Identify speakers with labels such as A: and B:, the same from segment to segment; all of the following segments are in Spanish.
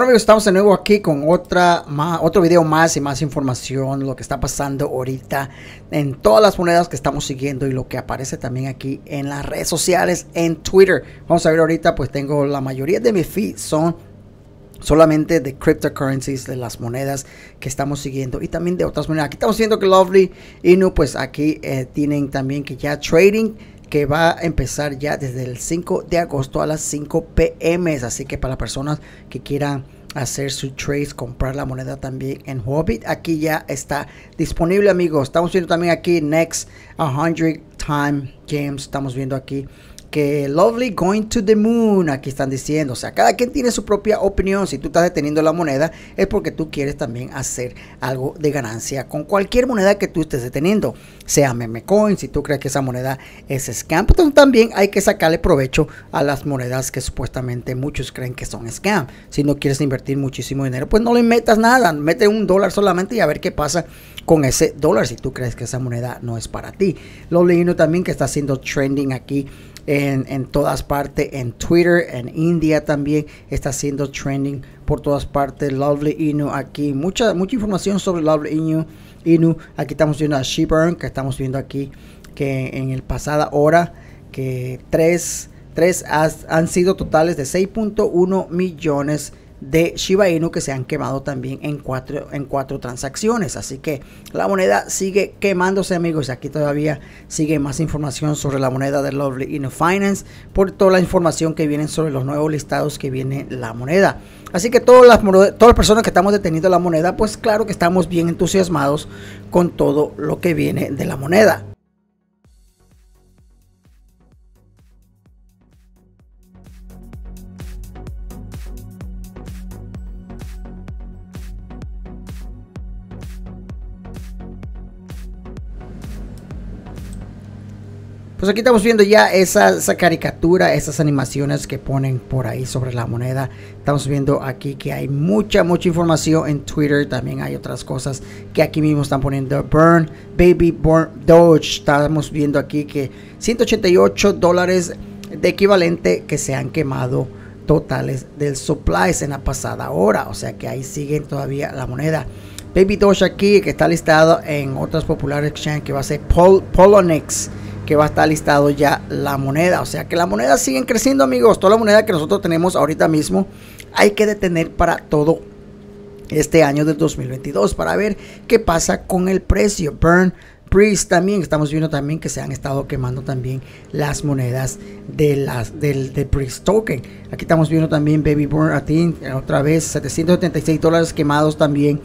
A: Bueno amigos, estamos de nuevo aquí con otra, más, otro video más y más información, lo que está pasando ahorita en todas las monedas que estamos siguiendo y lo que aparece también aquí en las redes sociales, en Twitter. Vamos a ver ahorita, pues tengo la mayoría de mis feeds son solamente de cryptocurrencies, de las monedas que estamos siguiendo y también de otras monedas. Aquí estamos viendo que Lovely Inu, pues aquí eh, tienen también que ya trading que va a empezar ya desde el 5 de agosto a las 5 pm. Así que para las personas que quieran hacer su trade, comprar la moneda también en Hobbit, aquí ya está disponible, amigos. Estamos viendo también aquí Next 100 Time Games. Estamos viendo aquí que lovely going to the moon, aquí están diciendo, o sea, cada quien tiene su propia opinión, si tú estás deteniendo la moneda es porque tú quieres también hacer algo de ganancia con cualquier moneda que tú estés deteniendo, sea meme coin, si tú crees que esa moneda es scam, pues entonces también hay que sacarle provecho a las monedas que supuestamente muchos creen que son scam, si no quieres invertir muchísimo dinero, pues no le metas nada, mete un dólar solamente y a ver qué pasa con ese dólar si tú crees que esa moneda no es para ti. Lo también que está haciendo trending aquí en, todas partes, en Twitter, en India también está haciendo trending por todas partes. Lovely Inu aquí, mucha, mucha información sobre Lovely Inu. Inu. Aquí estamos viendo a Sheburn, que estamos viendo aquí que en el pasada hora que tres, tres han sido totales de 6.1 millones de Shiba Inu que se han quemado también en cuatro, en cuatro transacciones. Así que la moneda sigue quemándose, amigos. Aquí todavía sigue más información sobre la moneda de Lovely Inu Finance por toda la información que vienen sobre los nuevos listados que viene la moneda. Así que todas las, todas las personas que estamos deteniendo la moneda, pues claro que estamos bien entusiasmados con todo lo que viene de la moneda. Pues aquí estamos viendo ya esa, caricatura, esas animaciones que ponen por ahí sobre la moneda. Estamos viendo aquí que hay mucha, mucha información en Twitter. También hay otras cosas que aquí mismo están poniendo. Burn, Baby Burn Doge. Estamos viendo aquí que 188 dólares de equivalente que se han quemado totales del supplies en la pasada hora. O sea que ahí siguen todavía la moneda. Baby Doge aquí que está listado en otras populares exchanges que va a ser Polonex que va a estar listado ya la moneda. O sea que la moneda siguen creciendo, amigos. Toda la moneda que nosotros tenemos ahorita mismo hay que detener para todo este año del 2022 para ver qué pasa con el precio. Burn Priest también, estamos viendo también que se han estado quemando también las monedas de las, del, de Priest Token. Aquí estamos viendo también Baby Burn a otra vez 776 dólares quemados también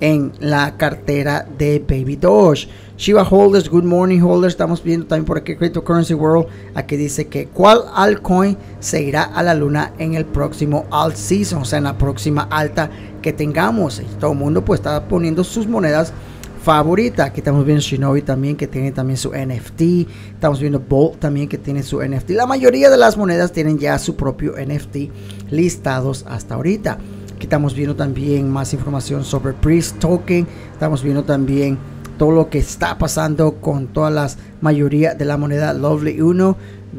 A: en la cartera de Baby Doge. Shiba Holders, Good Morning Holders, estamos viendo también por aquí Cryptocurrency World, aquí dice que cuál altcoin se irá a la luna en el próximo alt season, o sea, en la próxima alta que tengamos. Y todo el mundo pues está poniendo sus monedas favoritas. Aquí estamos viendo Shinobi también que tiene también su NFT, estamos viendo Bolt también que tiene su NFT. La mayoría de las monedas tienen ya su propio NFT listados hasta ahorita. Aquí estamos viendo también más información sobre Priest Token. Estamos viendo también todo lo que está pasando con todas las mayoría de la moneda Lovely 1.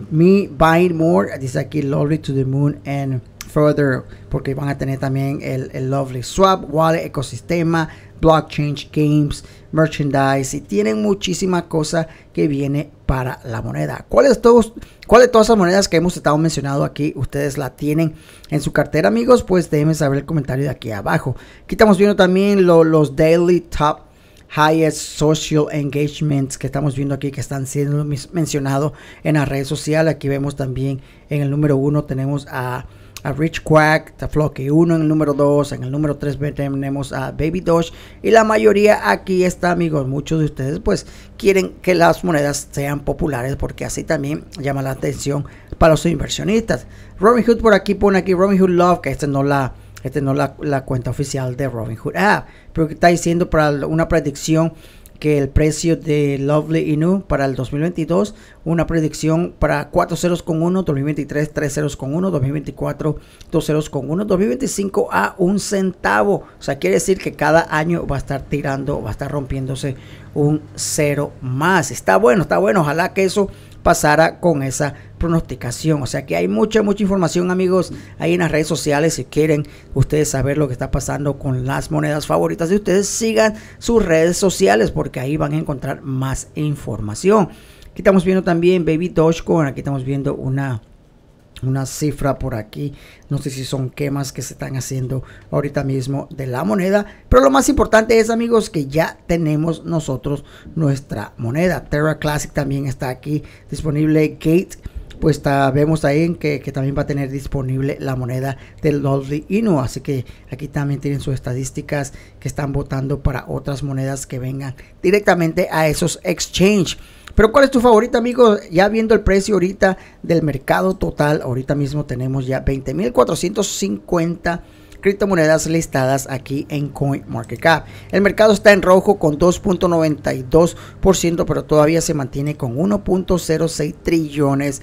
A: Me buying more, dice aquí Lovely to the Moon and Further, porque van a tener también el, el Lovely Swap, Wallet, Ecosistema, Blockchain, Games, Merchandise y tienen muchísima cosa que viene para la moneda. ¿Cuáles cuál de todas las monedas que hemos estado mencionando aquí ustedes la tienen en su cartera, amigos? Pues déjenme saber el comentario de aquí abajo. Aquí estamos viendo también los Daily Top highest social engagements que estamos viendo aquí que están siendo mencionados en las redes sociales. Aquí vemos también en el número uno tenemos a a Rich Quack, The Flocky 1 en el número 2, en el número 3 tenemos a Baby Doge y la mayoría aquí está amigos, muchos de ustedes pues quieren que las monedas sean populares porque así también llama la atención para los inversionistas. Hood por aquí pone aquí Robinhood Love, que esta no la... Este no la, cuenta oficial de Robinhood. Ah, pero que está diciendo para una predicción que el precio de Lovely Inu para el 2022 una predicción para 40.1, ceros con 1, 2023 30.1, con 1, 2024 201, con 2025 a un centavo. O sea, quiere decir que cada año va a estar tirando, va a estar rompiéndose un cero más. Está bueno, está bueno. Ojalá que eso pasara con esa pronosticación. O sea que hay mucha, mucha información, amigos, ahí en las redes sociales. Si quieren ustedes saber lo que está pasando con las monedas favoritas de ustedes, sigan sus redes sociales porque ahí van a encontrar más información. Aquí estamos viendo también Baby con Aquí estamos viendo una, una cifra por aquí. No sé si son quemas que se están haciendo ahorita mismo de la moneda. Pero lo más importante es, amigos, que ya tenemos nosotros nuestra moneda. Terra Classic también está aquí disponible. Gate pues vemos ahí que, que, también va a tener disponible la moneda del Lovely Inu. Así que aquí también tienen sus estadísticas que están votando para otras monedas que vengan directamente a esos exchange. Pero ¿cuál es tu favorita, amigos. Ya viendo el precio ahorita del mercado total, ahorita mismo tenemos ya 20.450 criptomonedas listadas aquí en CoinMarketCap. El mercado está en rojo con 2.92%, pero todavía se mantiene con 1.06 trillones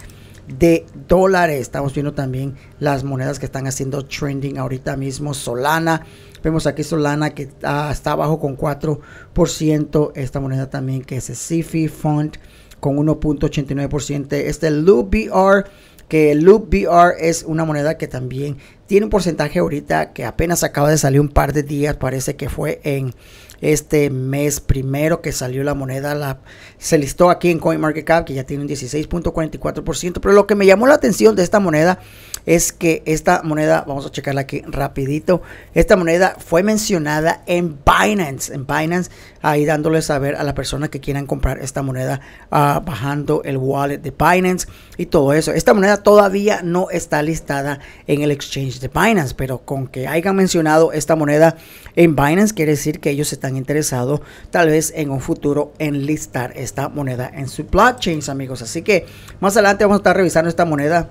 A: de dólares. Estamos viendo también las monedas que están haciendo trending ahorita mismo. Solana, vemos aquí Solana que está abajo con 4%. Esta moneda también que es SIFI Fund con 1.89%. Este br que LoopBR es una moneda que también tiene un porcentaje ahorita que apenas acaba de salir un par de días, parece que fue en este mes primero que salió la moneda, la, se listó aquí en CoinMarketCap, que ya tiene un 16.44%, pero lo que me llamó la atención de esta moneda es que esta moneda, vamos a checarla aquí rapidito, esta moneda fue mencionada en Binance, en Binance, ahí dándole saber a la persona que quieran comprar esta moneda ah, bajando el wallet de Binance y todo eso. Esta moneda todavía no está listada en el exchange de Binance, pero con que hayan mencionado esta moneda en Binance quiere decir que ellos están interesados tal vez en un futuro en listar esta moneda en su blockchain, amigos. Así que más adelante vamos a estar revisando esta moneda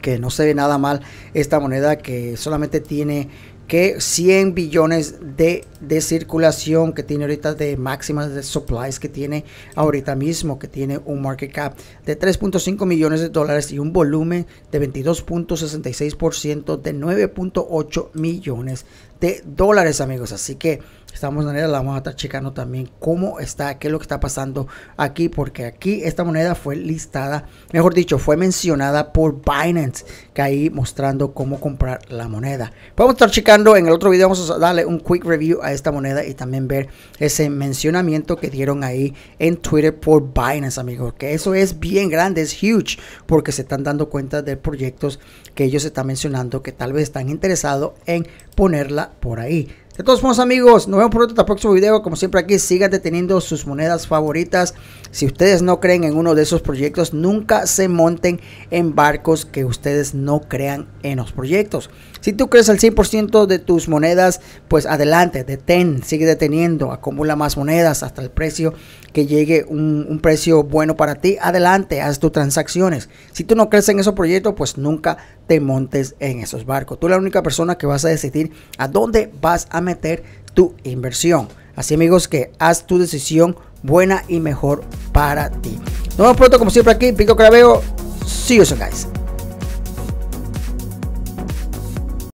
A: que no se ve nada mal esta moneda que solamente tiene que 100 billones de, de, circulación que tiene ahorita de máximas de supplies que tiene ahorita mismo, que tiene un market cap de 3.5 millones de dólares y un volumen de 22.66% de 9.8 millones de dólares, amigos. Así que estamos moneda la vamos a estar checando también cómo está, qué es lo que está pasando aquí, porque aquí esta moneda fue listada, mejor dicho, fue mencionada por Binance, que ahí mostrando cómo comprar la moneda. vamos a estar checando en el otro video vamos a darle un quick review a esta moneda y también ver ese mencionamiento que dieron ahí en Twitter por Binance, amigos. Que eso es bien grande, es huge, porque se están dando cuenta de proyectos que ellos están mencionando que tal vez están interesados en ponerla por ahí. De todos modos amigos, nos vemos pronto en el próximo video. Como siempre aquí, sigan deteniendo sus monedas favoritas. Si ustedes no creen en uno de esos proyectos, nunca se monten en barcos que ustedes no crean en los proyectos. Si tú crees al 100% de tus monedas, pues adelante, detén, sigue deteniendo, acumula más monedas hasta el precio que llegue un, un precio bueno para ti. Adelante, haz tus transacciones. Si tú no crees en esos proyectos, pues nunca te montes en esos barcos. Tú eres la única persona que vas a decidir a dónde vas a meter tu inversión. Así amigos que haz tu decisión buena y mejor para ti. Nos vemos pronto como siempre aquí, Pico Craveo. See you guys.